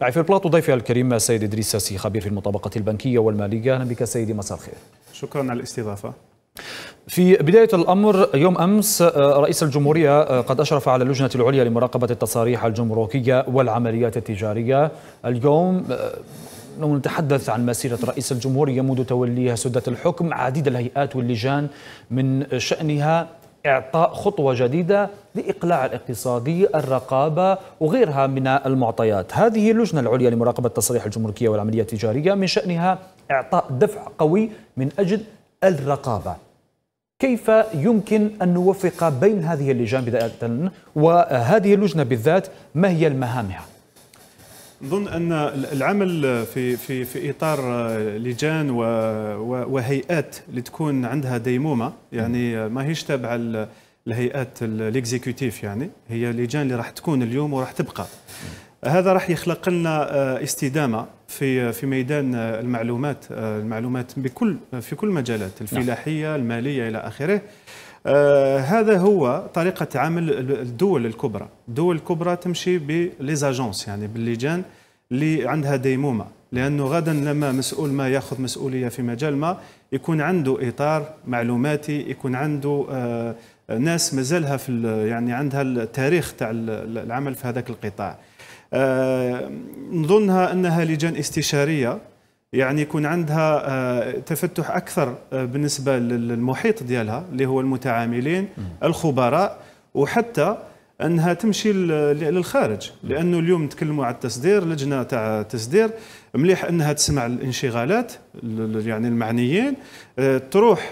معي في البلاطو ضيفي الكريم السيد إدريس ساسي خبير في المطابقة البنكية والمالية أهلا بك سيدي مساء الخير شكرا على الاستضافة في بداية الأمر يوم أمس آه، رئيس الجمهورية آه، قد أشرف على اللجنة العليا لمراقبة التصاريح الجمركية والعمليات التجارية اليوم لو آه، نتحدث عن مسيرة رئيس الجمهورية منذ توليها سدة الحكم عديد الهيئات واللجان من شأنها إعطاء خطوة جديدة لإقلاع الاقتصادي الرقابة وغيرها من المعطيات هذه اللجنة العليا لمراقبة تصريح الجمركية والعملية التجارية من شأنها إعطاء دفع قوي من أجل الرقابة كيف يمكن أن نوفق بين هذه اللجان بداية وهذه اللجنة بالذات ما هي المهامها؟ نظن ان العمل في في في اطار لجان وهيئات اللي تكون عندها ديمومه يعني ماهيش تابعه الهيئات الاكزيكوتيف يعني هي لجان اللي راح تكون اليوم وراح تبقى هذا راح يخلق لنا استدامه في في ميدان المعلومات المعلومات بكل في كل مجالات نعم. الفلاحيه الماليه الى اخره آه، هذا هو طريقه عمل الدول الكبرى الدول الكبرى تمشي بليزاجونس يعني باللجان اللي عندها ديمومه لانه غدا لما مسؤول ما ياخذ مسؤوليه في مجال ما يكون عنده اطار معلوماتي يكون عنده آه، ناس مازالها في يعني عندها التاريخ تاع العمل في هذاك القطاع آه، نظنها انها لجان استشاريه يعني يكون عندها آه، تفتح اكثر آه، بالنسبه للمحيط ديالها اللي هو المتعاملين الخبراء وحتى انها تمشي للخارج لانه اليوم نتكلموا على التصدير لجنه تاع التصدير مليح انها تسمع الانشغالات يعني المعنيين آه، تروح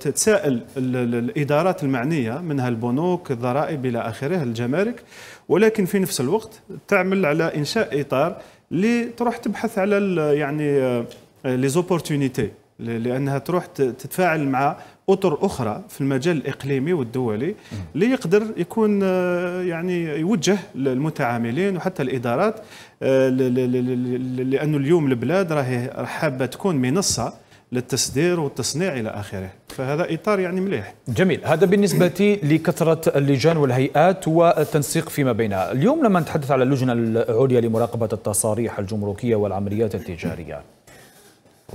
تتساءل الادارات المعنيه منها البنوك الضرائب الى اخره الجمارك ولكن في نفس الوقت تعمل على انشاء اطار اللي تروح تبحث على يعني آه، لي زوبورتونيتي لانها تروح تتفاعل مع اطر اخرى في المجال الاقليمي والدولي اللي يقدر يكون آه، يعني يوجه المتعاملين وحتى الادارات آه، لانه اليوم البلاد راهي حابه تكون منصه للتصدير والتصنيع الى اخره فهذا اطار يعني مليح جميل هذا بالنسبه لكثره اللجان والهيئات والتنسيق فيما بينها اليوم لما نتحدث على اللجنه العليا لمراقبه التصاريح الجمركيه والعمليات التجاريه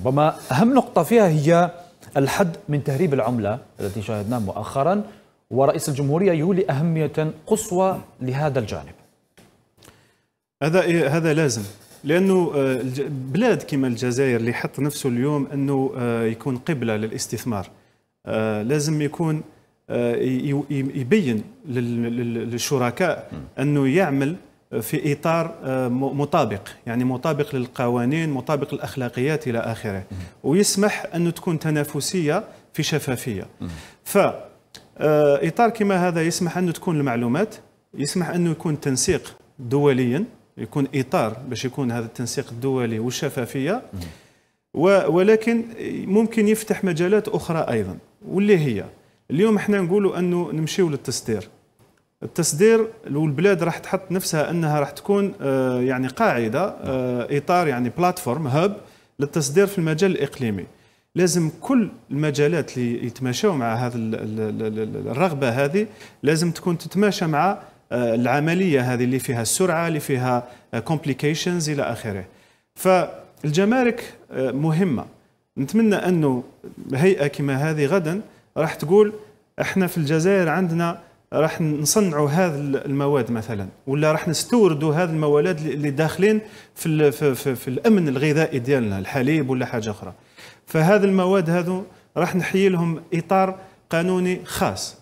ربما اهم نقطه فيها هي الحد من تهريب العمله التي شاهدناه مؤخرا ورئيس الجمهوريه يولي اهميه قصوى لهذا الجانب هذا إيه، هذا لازم لانه آه، بلاد كما الجزائر اللي حط نفسه اليوم انه آه، يكون قبله للاستثمار آه، لازم يكون يبين للشركاء انه يعمل في اطار مطابق يعني مطابق للقوانين مطابق الاخلاقيات الى اخره ويسمح انه تكون تنافسيه في شفافيه ف اطار كما هذا يسمح انه تكون المعلومات يسمح انه يكون تنسيق دوليا يكون اطار باش يكون هذا التنسيق الدولي والشفافيه ولكن ممكن يفتح مجالات اخرى ايضا واللي هي اليوم احنا نقولوا انه نمشيو للتصدير التصدير والبلاد راح تحط نفسها انها راح تكون آه، يعني قاعده آه، اطار يعني بلاتفورم هاب للتصدير في المجال الاقليمي لازم كل المجالات اللي يتماشوا مع هذا الرغبه هذه لازم تكون تتماشى مع آه، العمليه هذه اللي فيها السرعه اللي فيها كومبليكيشنز آه، الى اخره فالجمارك آه، مهمه نتمنى انه هيئه كما هذه غدا راح تقول احنا في الجزائر عندنا راح نصنعوا هذه المواد مثلا ولا راح نستوردوا هذه المواد اللي داخلين في, في, في, في الامن الغذائي ديالنا الحليب ولا حاجه اخرى فهذه المواد هذو راح نحيي لهم اطار قانوني خاص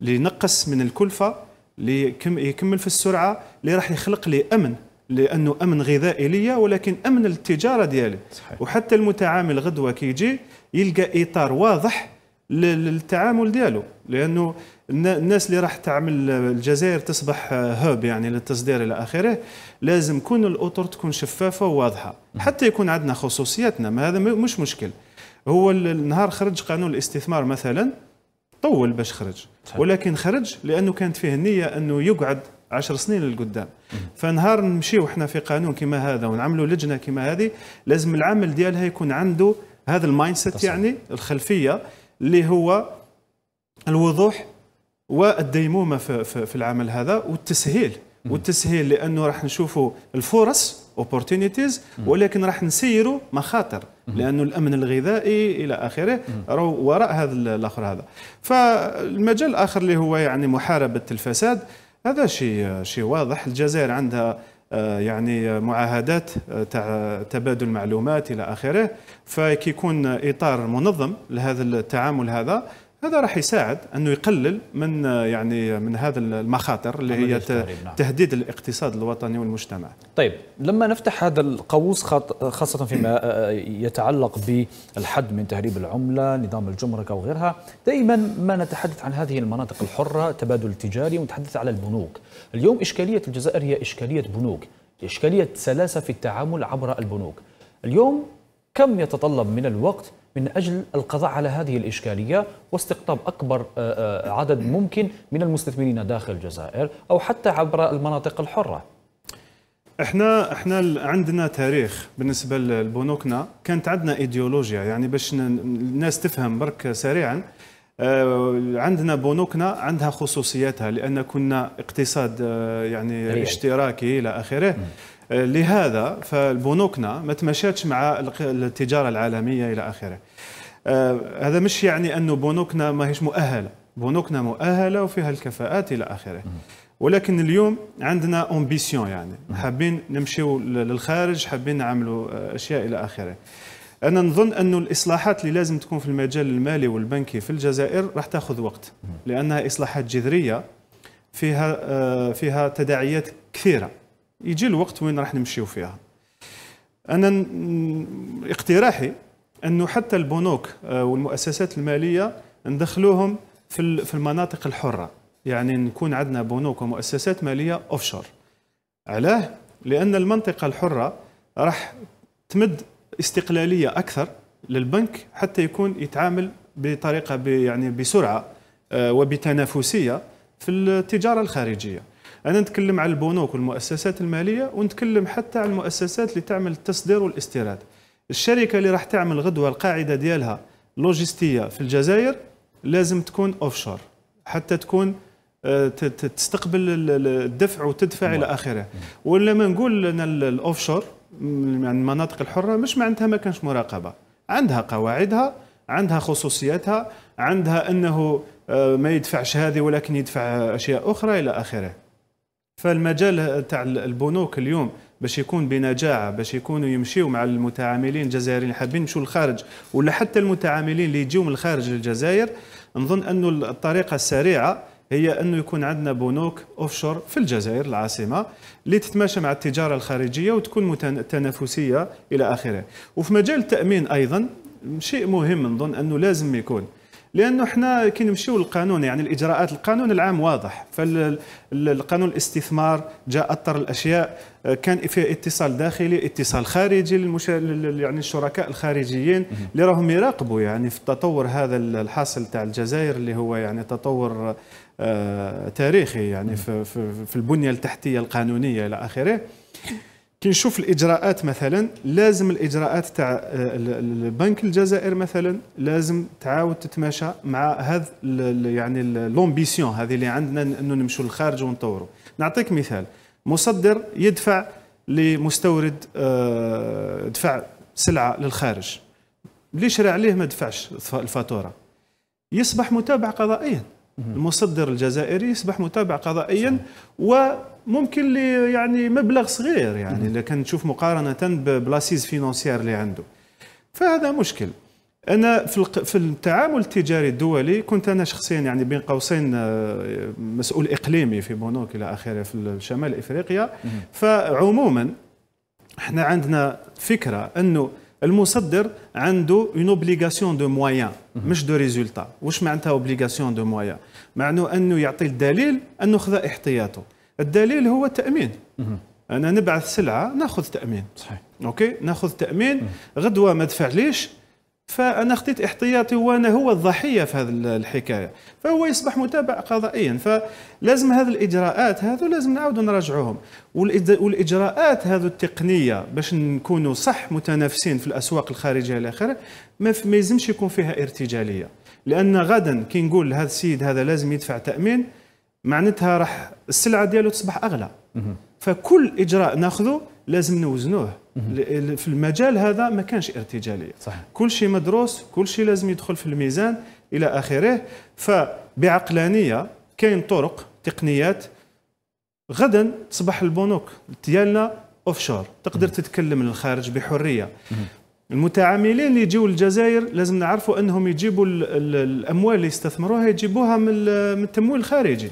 لنقص من الكلفه اللي يكمل في السرعه اللي راح يخلق لي امن لانه امن غذائي ليا ولكن امن للتجاره ديالي صحيح. وحتى المتعامل غدوه كيجي يلقى اطار واضح للتعامل ديالو لانه الناس اللي راح تعمل الجزائر تصبح هاب يعني للتصدير الى اخره لازم يكون الاطر تكون شفافه وواضحه حتى يكون عندنا خصوصياتنا ما هذا مش مشكل هو النهار خرج قانون الاستثمار مثلا طول باش خرج ولكن خرج لانه كانت فيه النيه انه يقعد عشر سنين للقدام فنهار نمشيو احنا في قانون كما هذا ونعملوا لجنه كما هذه لازم العمل ديالها يكون عنده هذا المايند سيت يعني الخلفيه اللي هو الوضوح والديمومه في, في, في العمل هذا والتسهيل والتسهيل لانه راح نشوفوا الفرص اوبورتونيتيز mm. ولكن راح نسيروا مخاطر mm-hmm. لانه الامن الغذائي الى اخره mm. راه وراء هذا الاخر هذا فالمجال الاخر اللي هو يعني محاربه الفساد هذا شيء شيء واضح الجزائر عندها آه، يعني معاهدات آه، تاع تبادل معلومات الى اخره فكيكون اطار منظم لهذا التعامل هذا هذا راح يساعد انه يقلل من يعني من هذا المخاطر اللي هي نعم. تهديد الاقتصاد الوطني والمجتمع. طيب لما نفتح هذا القوس خاصه فيما آه، آه، يتعلق بالحد من تهريب العمله، نظام الجمرك او غيرها، دائما ما نتحدث عن هذه المناطق الحره، تبادل التجاري ونتحدث على البنوك. اليوم اشكاليه الجزائر هي اشكاليه بنوك، اشكاليه سلاسه في التعامل عبر البنوك. اليوم كم يتطلب من الوقت من اجل القضاء على هذه الاشكاليه واستقطاب اكبر آه، آه، عدد ممكن من المستثمرين داخل الجزائر او حتى عبر المناطق الحره. احنا احنا عندنا تاريخ بالنسبه لبنوكنا كانت عندنا ايديولوجيا يعني باش الناس تفهم برك سريعا آه، عندنا بنوكنا عندها خصوصياتها لان كنا اقتصاد يعني اشتراكي الى اخره لهذا فالبنوكنا ما تمشاتش مع التجاره العالميه الى اخره آه، هذا مش يعني انه بنوكنا ماهيش مؤهله بنوكنا مؤهله وفيها الكفاءات الى اخره ولكن اليوم عندنا امبيسيون يعني حابين نمشيو للخارج حابين نعملوا آه، اشياء الى اخره انا نظن انه الاصلاحات اللي لازم تكون في المجال المالي والبنكي في الجزائر راح تاخذ وقت لانها اصلاحات جذريه فيها آه، فيها تداعيات كثيره يجي الوقت وين راح نمشيو فيها انا اقتراحي انه حتى البنوك آه، والمؤسسات الماليه ندخلوهم في في المناطق الحره يعني نكون عندنا بنوك ومؤسسات ماليه اوفشور علاه لان المنطقه الحره راح تمد استقلاليه اكثر للبنك حتى يكون يتعامل بطريقه يعني بسرعه آه، وبتنافسيه في التجاره الخارجيه انا نتكلم على البنوك والمؤسسات الماليه ونتكلم حتى على المؤسسات اللي تعمل التصدير والاستيراد الشركه اللي راح تعمل غدوه القاعده ديالها لوجستيه في الجزائر لازم تكون اوفشور حتى تكون آه، تستقبل الدفع وتدفع الى اخره ولما نقول ان الاوفشور يعني المناطق الحره مش معناتها ما كانش مراقبه عندها قواعدها عندها خصوصياتها عندها انه آه، ما يدفعش هذه ولكن يدفع اشياء اخرى الى اخره فالمجال تاع البنوك اليوم باش يكون بنجاعه باش يكونوا يمشيوا مع المتعاملين الجزائريين حابين يمشوا للخارج ولا حتى المتعاملين اللي يجيو من الخارج للجزائر نظن انه الطريقه السريعه هي انه يكون عندنا بنوك اوفشور في الجزائر العاصمه اللي تتماشى مع التجاره الخارجيه وتكون تنافسيه الى اخره وفي مجال التامين ايضا شيء مهم نظن انه لازم يكون لانه احنا كي نمشيو للقانون يعني الاجراءات القانون العام واضح فالقانون الاستثمار جاء اثر الاشياء آه، كان فيه اتصال داخلي اتصال خارجي للمشا... يعني الشركاء الخارجيين اللي راهم يراقبوا يعني في التطور هذا الحاصل تاع الجزائر اللي هو يعني تطور آه تاريخي يعني في, في, في البنيه التحتيه القانونيه الى اخره كي نشوف الاجراءات مثلا لازم الاجراءات تاع آه، البنك الجزائر مثلا لازم تعاود تتماشى مع هذا يعني لومبيسيون هذه اللي عندنا انه نمشوا للخارج ونطوروا نعطيك مثال مصدر يدفع لمستورد آه، دفع سلعه للخارج اللي شرع عليه ما دفعش الفاتوره يصبح متابع قضائيا المصدر الجزائري يصبح متابع قضائيا و ممكن لي يعني مبلغ صغير يعني اذا نشوف مقارنه بلاسيز فينونسيير اللي عنده فهذا مشكل انا في في التعامل التجاري الدولي كنت انا شخصيا يعني بين قوسين آه، مسؤول اقليمي في بنوك الى اخره في شمال افريقيا فعموما احنا عندنا فكره انه المصدر عنده اون اوبليغاسيون دو مويان مش دو ريزولتا واش معناتها اوبليغاسيون دو مويان معناه انه يعطي الدليل انه خذا احتياطه الدليل هو التامين انا نبعث سلعه ناخذ تامين صحيح اوكي ناخذ تامين غدوه ما دفعليش فانا اخذت احتياطي وانا هو الضحيه في هذه الحكايه فهو يصبح متابع قضائيا فلازم هذه الاجراءات هذو لازم نعاودوا نراجعوهم والاجراءات هذو التقنيه باش نكونوا صح متنافسين في الاسواق الخارجيه الى اخره ما يلزمش يكون فيها ارتجاليه لان غدا كي نقول هذا السيد هذا لازم يدفع تامين معناتها راح السلعه ديالو تصبح اغلى فكل اجراء ناخذه لازم نوزنوه في المجال هذا ما كانش ارتجاليه صح. كل شيء مدروس كل شيء لازم يدخل في الميزان الى اخره فبعقلانيه كاين طرق تقنيات غدا تصبح البنوك ديالنا اوفشور تقدر تتكلم للخارج بحريه المتعاملين اللي يجيو للجزائر لازم نعرفوا انهم يجيبوا الاموال اللي يستثمروها يجيبوها من التمويل الخارجي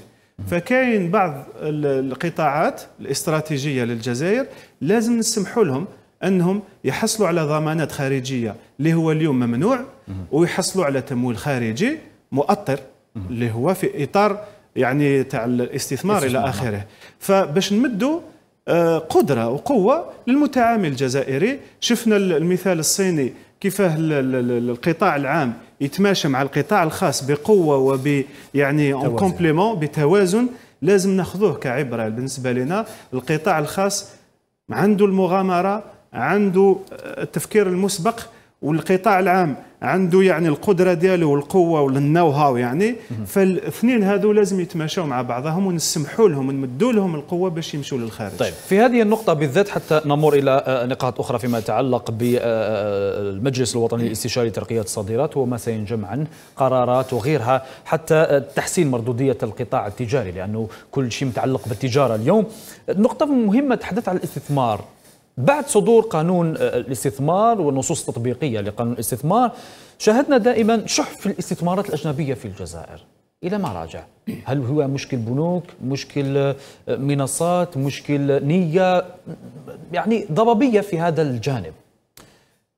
فكاين بعض القطاعات الاستراتيجيه للجزائر لازم نسمحوا لهم انهم يحصلوا على ضمانات خارجيه اللي هو اليوم ممنوع ويحصلوا على تمويل خارجي مؤطر اللي هو في اطار يعني تاع الاستثمار الى اخره فباش نمدوا آه، قدره وقوه للمتعامل الجزائري شفنا المثال الصيني كيفاه القطاع العام يتماشى مع القطاع الخاص بقوه وب يعني اون كومبليمون بتوازن لازم ناخذوه كعبره بالنسبه لنا القطاع الخاص عنده المغامره عنده آه، التفكير المسبق والقطاع العام عنده يعني القدره ديالو والقوه والنو هاو يعني فالاثنين هذو لازم يتماشوا مع بعضهم ونسمحوا لهم ونمدوا لهم القوه باش يمشوا للخارج. طيب في هذه النقطه بالذات حتى نمر الى آه، آه، نقاط اخرى فيما يتعلق بالمجلس آه، الوطني الاستشاري ترقيه الصادرات وما سينجم عن قرارات وغيرها حتى تحسين مردوديه القطاع التجاري لانه كل شيء متعلق بالتجاره اليوم. نقطه مهمه تحدث عن الاستثمار بعد صدور قانون آه، الاستثمار والنصوص التطبيقية لقانون الاستثمار شاهدنا دائما شح في الاستثمارات الأجنبية في الجزائر إلى ما راجع هل هو مشكل بنوك مشكل آه، منصات مشكل نية يعني ضبابية في هذا الجانب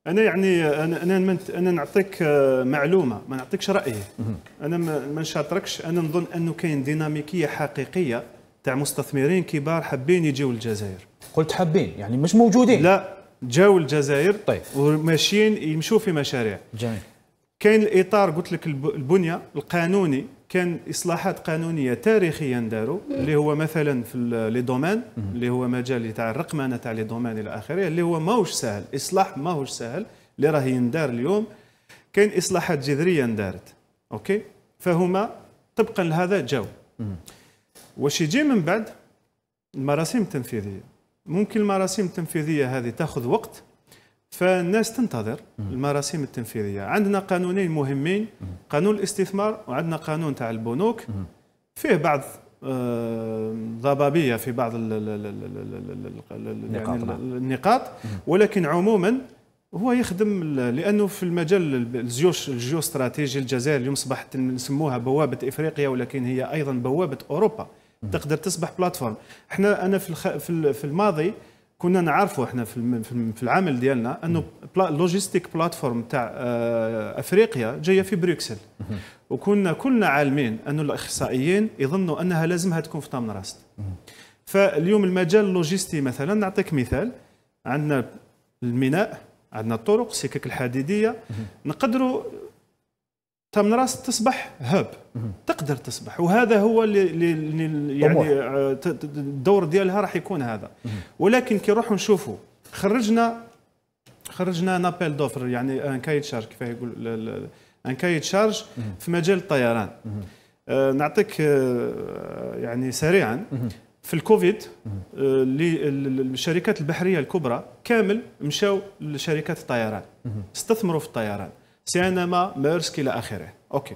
انا يعني انا انا انا نعطيك آه، معلومه ما نعطيكش رايي انا ما نشاطركش انا نظن انه كاين ديناميكيه حقيقيه تاع مستثمرين كبار حابين يجيو للجزائر قلت حابين يعني مش موجودين لا جاو الجزائر طيب وماشيين يمشوا في مشاريع جميل كاين الاطار قلت لك البنيه القانوني كان اصلاحات قانونيه تاريخيا داروا اللي هو مثلا في لي دومين اللي هو مجال تاع الرقمنه تاع لي دومين الى اخره اللي هو ماهوش سهل اصلاح ماهوش سهل اللي راه يندار اليوم كاين اصلاحات جذريه اندارت اوكي فهما طبقا لهذا جاو واش يجي من بعد المراسم التنفيذيه ممكن المراسم التنفيذيه هذه تاخذ وقت فالناس تنتظر المراسم التنفيذيه عندنا قانونين مهمين قانون الاستثمار وعندنا قانون تاع البنوك فيه بعض ضبابيه في بعض النقاط ولكن عموما هو يخدم لانه في المجال الجيوش الجيوستراتيجي الجزائر اليوم اصبحت نسموها بوابه افريقيا ولكن هي ايضا بوابه اوروبا تقدر تصبح بلاتفورم احنا انا في الخ... في الماضي كنا نعرفوا احنا في في العمل ديالنا انه لوجيستيك بلاتفورم تاع آه، افريقيا جايه في بروكسل وكنا كلنا عالمين انه الاخصائيين يظنوا انها لازمها تكون في طامن راست فاليوم المجال اللوجيستي مثلا نعطيك مثال عندنا الميناء عندنا الطرق السكك الحديديه نقدروا تامن راس تصبح هاب تقدر تصبح وهذا هو اللي يعني آه، الدور ديالها راح يكون هذا ولكن كي نروحوا نشوفوا خرجنا خرجنا نابيل دوفر يعني ان كايت شارج كيف يقول ان كايت شارج في مجال الطيران آه، نعطيك آه، يعني سريعا في الكوفيد الشركات البحريه الكبرى كامل مشاو لشركات الطيران استثمروا في الطيران سينما ميرسك إلى آخره أوكي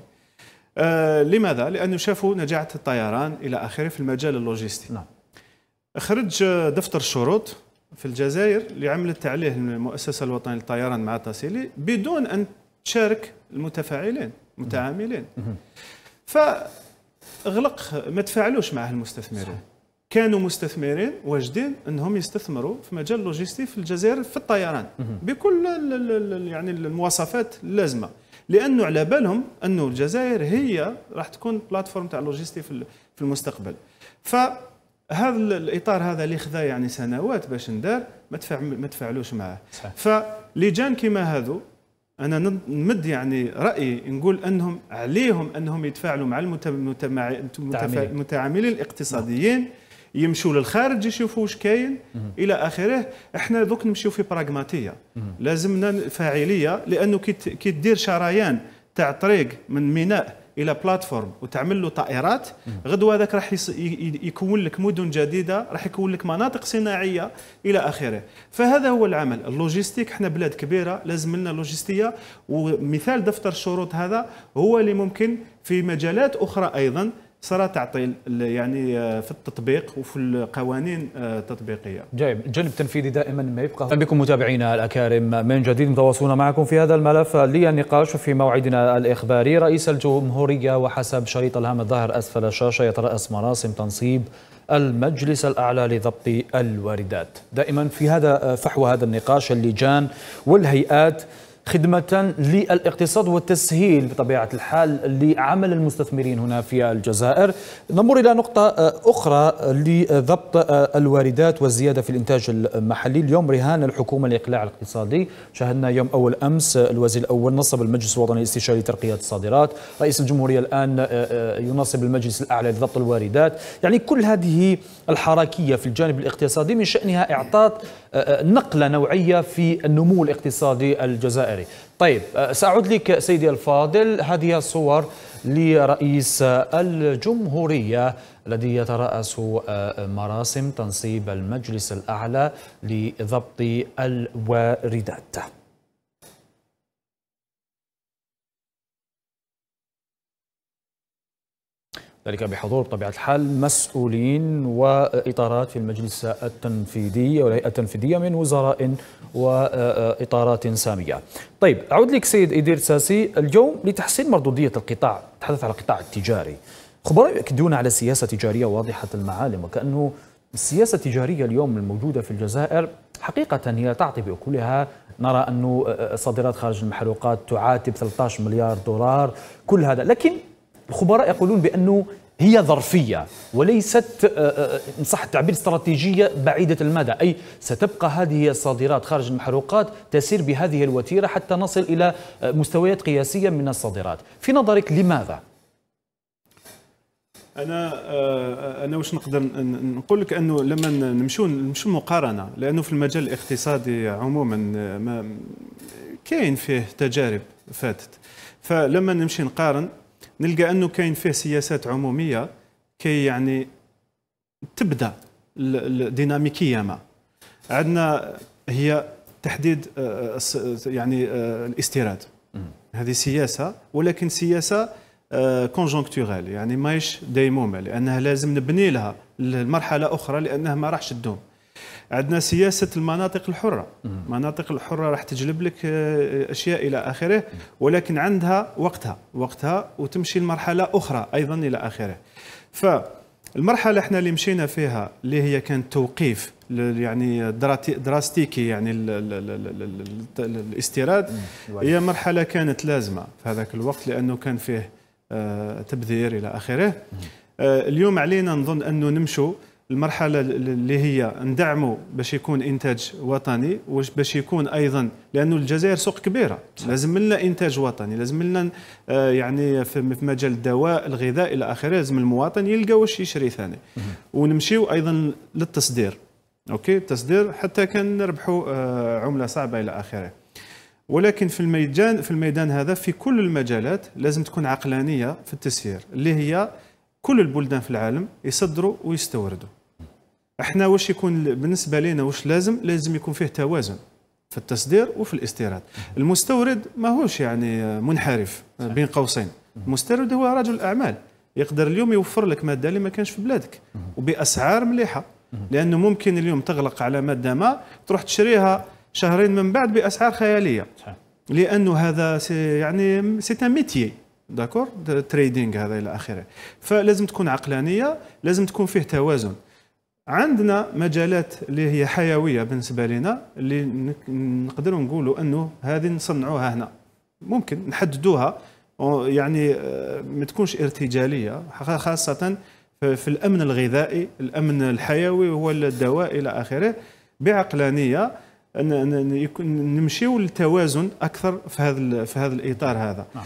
آه لماذا؟ لأنه شافوا نجاعة الطيران إلى آخره في المجال اللوجستي نعم خرج آه، دفتر الشروط في الجزائر اللي عملت عليه المؤسسة الوطنية للطيران مع تاسيلي بدون أن تشارك المتفاعلين المتعاملين فاغلق ما تفاعلوش مع المستثمرين كانوا مستثمرين واجدين انهم يستثمروا في مجال لوجيستي في الجزائر في الطيران بكل يعني المواصفات اللازمه لانه على بالهم انه الجزائر هي راح تكون بلاتفورم تاع لوجيستي في المستقبل فهذا الاطار هذا اللي خذا يعني سنوات باش ندار ما تفع ما تفعلوش معاه فلجان كيما هذو انا نمد يعني رايي نقول انهم عليهم انهم يتفاعلوا مع المتعاملين الاقتصاديين يمشوا للخارج يشوفوا واش كاين الى اخره احنا دوك نمشيو في براغماتيه لازمنا فاعليه لانه كي دير شريان تاع طريق من ميناء الى بلاتفورم وتعمل له طائرات غدوه هذاك راح يكون لك مدن جديده راح يكون لك مناطق صناعيه الى اخره فهذا هو العمل اللوجيستيك احنا بلاد كبيره لازم لنا لوجيستيه ومثال دفتر الشروط هذا هو اللي ممكن في مجالات اخرى ايضا صرا تعطي يعني آه، في التطبيق وفي القوانين آه، التطبيقيه. جيد، الجانب التنفيذي دائما ما يبقى اهلا بكم متابعينا الاكارم من جديد متواصلون معكم في هذا الملف للنقاش في موعدنا الاخباري رئيس الجمهوريه وحسب شريط الهام الظاهر اسفل الشاشه يتراس مراسم تنصيب المجلس الأعلى لضبط الواردات دائما في هذا آه، فحوى هذا النقاش اللجان والهيئات خدمة للاقتصاد والتسهيل بطبيعة الحال لعمل المستثمرين هنا في الجزائر نمر إلى نقطة أخرى لضبط الواردات والزيادة في الإنتاج المحلي اليوم رهان الحكومة الإقلاع الاقتصادي شاهدنا يوم أول أمس الوزير الأول نصب المجلس الوطني الاستشاري لترقية الصادرات رئيس الجمهورية الآن ينصب المجلس الأعلى لضبط الواردات يعني كل هذه الحركية في الجانب الاقتصادي من شأنها إعطاء نقله نوعيه في النمو الاقتصادي الجزائري. طيب آه، ساعود لك سيدي الفاضل هذه الصور لرئيس الجمهوريه الذي يترأس آه، مراسم تنصيب المجلس الاعلى لضبط الواردات. ذلك بحضور بطبيعة الحال مسؤولين وإطارات في المجلس التنفيذي والهيئة التنفيذية من وزراء وإطارات سامية طيب أعود لك سيد إدير ساسي اليوم لتحسين مردودية القطاع تحدث على القطاع التجاري خبراء يؤكدون على سياسة تجارية واضحة المعالم وكأنه السياسة التجارية اليوم الموجودة في الجزائر حقيقة هي تعطي بأكلها نرى أنه صادرات خارج المحروقات تعاتب 13 مليار دولار كل هذا لكن الخبراء يقولون بأنه هي ظرفية وليست آه، آه، آه، إن صح التعبير استراتيجية بعيدة المدى أي ستبقى هذه الصادرات خارج المحروقات تسير بهذه الوتيرة حتى نصل إلى مستويات قياسية من الصادرات في نظرك لماذا؟ انا انا واش نقدر نقول لك انه لما نمشوا نمشوا مقارنه لانه في المجال الاقتصادي عموما ما كاين فيه تجارب فاتت فلما نمشي نقارن نلقى انه كاين فيه سياسات عموميه كي يعني تبدا الديناميكيه ما عندنا هي تحديد آه، آه، يعني آه، الاستيراد هذه سياسه ولكن سياسه كونجونكتورال يعني ماهيش ديمومه لانها لازم نبني لها المرحله اخرى لانها ما راحش تدوم عندنا سياسه المناطق الحره المناطق الحره راح تجلب لك آه، آه، اشياء الى اخره ولكن عندها وقتها وقتها وتمشي لمرحله اخرى ايضا الى اخره فالمرحله احنا اللي مشينا فيها اللي هي كانت توقيف يعني دراستيكي يعني الاستيراد هي مرحله كانت لازمه في هذاك الوقت لانه كان فيه آه، تبذير الى اخره اليوم علينا نظن انه نمشوا المرحله اللي هي ندعمه باش يكون انتاج وطني باش يكون ايضا لانه الجزائر سوق كبيره صح. لازم لنا انتاج وطني لازم لنا آه، يعني في مجال الدواء الغذاء الى اخره لازم المواطن يلقى واش يشري ثاني ونمشيو ايضا للتصدير اوكي التصدير حتى كان نربحوا آه، عمله صعبه الى اخره ولكن في الميدان في الميدان هذا في كل المجالات لازم تكون عقلانيه في التسيير اللي هي كل البلدان في العالم يصدروا ويستوردوا احنا واش يكون بالنسبه لنا واش لازم لازم يكون فيه توازن في التصدير وفي الاستيراد المستورد ماهوش يعني منحرف بين قوسين المستورد هو رجل اعمال يقدر اليوم يوفر لك ماده اللي ما كانش في بلادك وباسعار مليحه لانه ممكن اليوم تغلق على ماده ما تروح تشريها شهرين من بعد باسعار خياليه لانه هذا يعني سي ان ميتيي داكور تريدينغ هذا الى اخره فلازم تكون عقلانيه لازم تكون فيه توازن عندنا مجالات اللي هي حيويه بالنسبه لنا اللي نقدروا نقولوا انه هذه نصنعوها هنا ممكن نحددوها يعني آه، ما تكونش ارتجاليه خاصه في الامن الغذائي الامن الحيوي هو الدواء الى اخره بعقلانيه نمشيو للتوازن اكثر في هذا في هذا الاطار هذا نعم.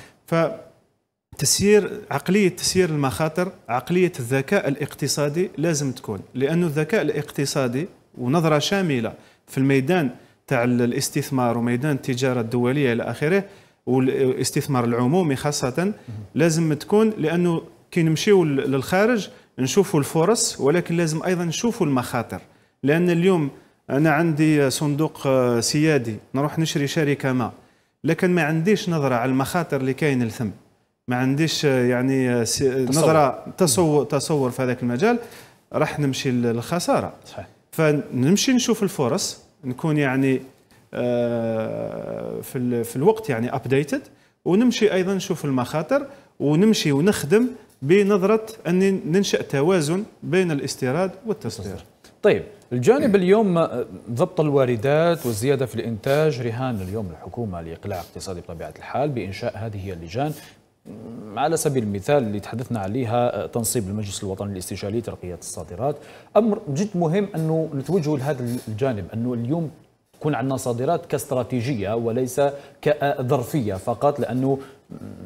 تسيير عقليه تسيير المخاطر عقليه الذكاء الاقتصادي لازم تكون لأن الذكاء الاقتصادي ونظره شامله في الميدان تاع الاستثمار وميدان التجاره الدوليه الى اخره والاستثمار العمومي خاصه لازم تكون لانه كي نمشيو للخارج نشوفوا الفرص ولكن لازم ايضا نشوفوا المخاطر لان اليوم انا عندي صندوق آه، سيادي نروح نشري شركه ما لكن ما عنديش نظره على المخاطر اللي كاين الثم ما عنديش آه، يعني آه، آه، نظره تصور تصور في هذاك المجال راح نمشي للخساره صحيح فنمشي نشوف الفرص نكون يعني في في الوقت يعني ابديتد ونمشي ايضا نشوف المخاطر ونمشي ونخدم بنظره اني ننشا توازن بين الاستيراد والتصدير. طيب الجانب اليوم ضبط الواردات والزياده في الانتاج رهان اليوم الحكومه لاقلاع اقتصادي بطبيعه الحال بانشاء هذه اللجان على سبيل المثال اللي تحدثنا عليها آه، تنصيب المجلس الوطني الاستشاري ترقية الصادرات أمر جد مهم أنه نتوجه لهذا الجانب أنه اليوم تكون عندنا صادرات كاستراتيجية وليس كظرفية فقط لأنه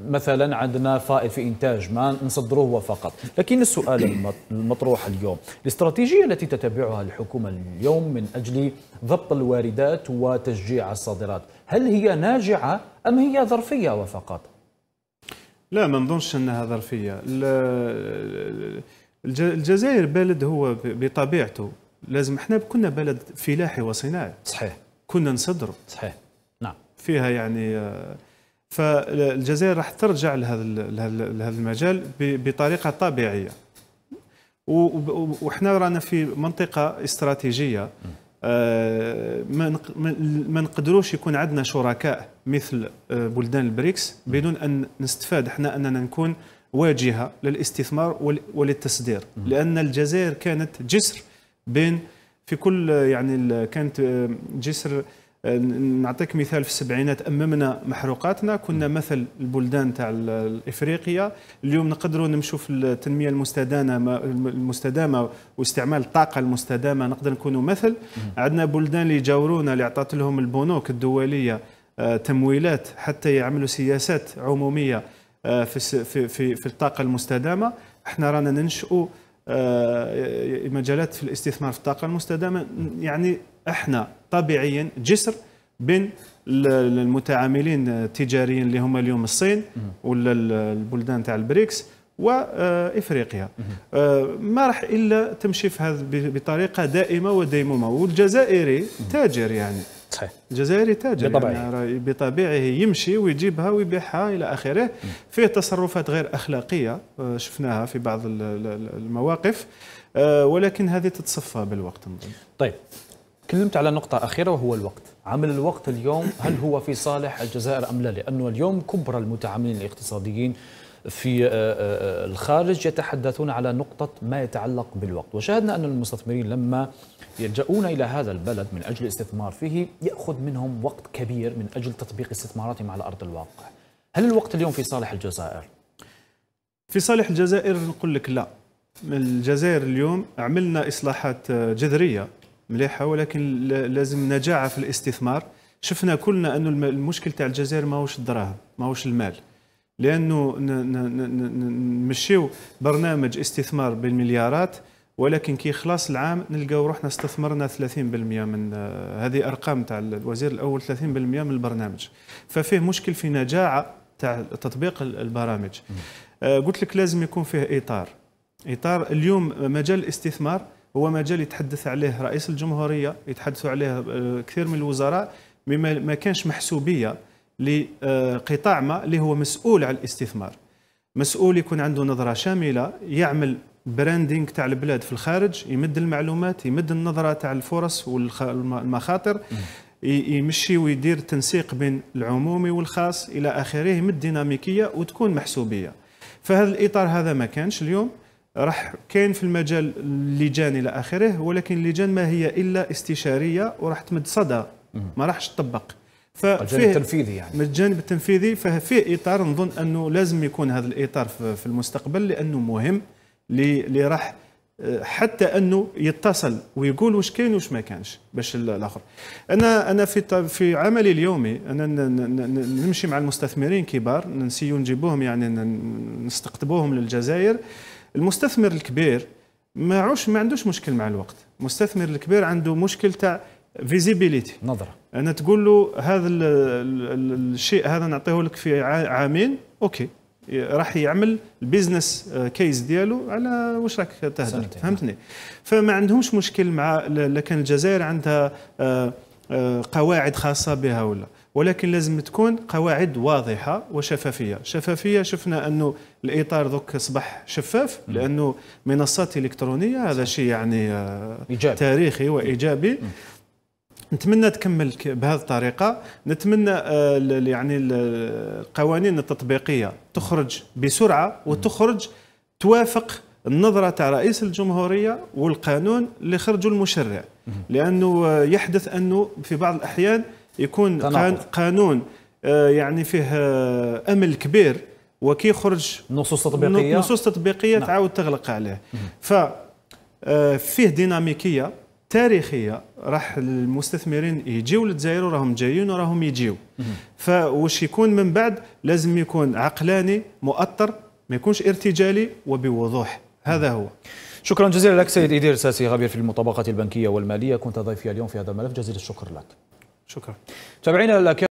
مثلا عندنا فائض في إنتاج ما نصدروه فقط لكن السؤال المطروح اليوم الاستراتيجية التي تتبعها الحكومة اليوم من أجل ضبط الواردات وتشجيع الصادرات هل هي ناجعة أم هي ظرفية وفقط؟ لا ما نظنش انها ظرفيه الجزائر بلد هو بطبيعته لازم احنا كنا بلد فلاحي وصناعي صحيح كنا نصدر صحيح نعم فيها يعني فالجزائر راح ترجع لهذا لهذا المجال بطريقه طبيعيه وحنا رانا في منطقه استراتيجيه آه، ما ما نقدروش يكون عندنا شركاء مثل آه، بلدان البريكس بدون ان نستفاد احنا اننا نكون واجهه للاستثمار وللتصدير لان الجزائر كانت جسر بين في كل يعني كانت آه، جسر آه، نعطيك مثال في السبعينات اممنا محروقاتنا كنا مثل البلدان تاع افريقيا اليوم نقدروا نمشوا في التنميه المستدامه المستدامه واستعمال الطاقه المستدامه نقدر نكونوا مثل عندنا بلدان اللي جاورونا اللي عطات لهم البنوك الدوليه آه، تمويلات حتى يعملوا سياسات عموميه آه، في في في, في الطاقه المستدامه احنا رانا ننشئوا مجالات في الاستثمار في الطاقه المستدامه يعني احنا طبيعيا جسر بين المتعاملين التجاريين اللي هما اليوم الصين ولا البلدان تاع البريكس وافريقيا آه، ما راح الا تمشي في هذا بطريقه دائمه وديمومه والجزائري تاجر يعني صحيح الجزائري تاجر بطبيعه يعني بطبيعه يمشي ويجيبها ويبيعها الى اخره فيه تصرفات غير اخلاقيه آه، شفناها في بعض المواقف آه، ولكن هذه تتصفى بالوقت طيب تكلمت على نقطة أخيرة وهو الوقت عمل الوقت اليوم هل هو في صالح الجزائر أم لا لأنه اليوم كبرى المتعاملين الاقتصاديين في آه، آه، آه، الخارج يتحدثون على نقطة ما يتعلق بالوقت وشاهدنا أن المستثمرين لما يلجؤون إلى هذا البلد من أجل الاستثمار فيه يأخذ منهم وقت كبير من أجل تطبيق استثماراتهم على أرض الواقع هل الوقت اليوم في صالح الجزائر؟ في صالح الجزائر نقول لك لا الجزائر اليوم عملنا إصلاحات جذرية مليحه ولكن لازم نجاعه في الاستثمار شفنا كلنا انه المشكل تاع الجزائر ماهوش الدراهم ماهوش المال لانه نمشيو برنامج استثمار بالمليارات ولكن كي خلاص العام نلقاو روحنا استثمرنا 30% من آه، هذه ارقام تاع الوزير الاول 30% من البرنامج ففيه مشكل في نجاعه تاع تطبيق البرامج آه، قلت لك لازم يكون فيه اطار اطار اليوم مجال الاستثمار هو مجال يتحدث عليه رئيس الجمهورية يتحدثوا عليه آه، كثير من الوزراء مما ما كانش محسوبية لقطاع ما اللي هو مسؤول على الاستثمار مسؤول يكون عنده نظرة شاملة يعمل براندينغ تاع البلاد في الخارج يمد المعلومات يمد النظرة تاع الفرص والمخاطر يمشي ويدير تنسيق بين العمومي والخاص الى اخره يمد ديناميكيه وتكون محسوبيه فهذا الاطار هذا ما كانش اليوم راح كاين في المجال اللجان الى اخره ولكن اللجان ما هي الا استشاريه وراح تمد صدى ما راحش تطبق يعني. الجانب التنفيذي يعني من الجانب التنفيذي ففي اطار نظن انه لازم يكون هذا الاطار في المستقبل لانه مهم اللي راح حتى انه يتصل ويقول واش كاين واش ما كانش باش الاخر انا انا في في عملي اليومي انا نمشي مع المستثمرين كبار نسيو نجيبوهم يعني نستقطبوهم للجزائر المستثمر الكبير ما عوش ما عندوش مشكل مع الوقت المستثمر الكبير عنده مشكل تاع فيزيبيليتي نظره انا تقول له هذا الشيء هذا نعطيه لك في عامين اوكي راح يعمل البيزنس كيس آه، ديالو على واش راك تهدر فهمتني فما عندهمش مشكل مع لكن الجزائر عندها آه، آه، قواعد خاصه بها ولا ولكن لازم تكون قواعد واضحه وشفافيه شفافيه شفنا انه الاطار دوك اصبح شفاف لانه منصات الكترونيه هذا شيء يعني آه، إيجابي. تاريخي وايجابي نتمنى تكمل بهذه الطريقه نتمنى آه، يعني القوانين التطبيقيه تخرج بسرعه وتخرج توافق النظرة تاع رئيس الجمهورية والقانون اللي خرجوا المشرع لأنه آه، يحدث أنه في بعض الأحيان يكون قانون يعني فيه أمل كبير وكيخرج نصوص تطبيقيه نصوص تطبيقيه نعم. تعاود تغلق عليه ف آه، فيه ديناميكيه تاريخيه راح المستثمرين يجيو للجزائر وراهم جايين وراهم يجيو فواش يكون من بعد لازم يكون عقلاني مؤطر ما يكونش ارتجالي وبوضوح هذا هو شكرا جزيلا لك سيد إدير ساسي خبير في المطابقة البنكية والمالية كنت ضيفي اليوم في هذا الملف جزيل الشكر لك شكرا تابعينا لك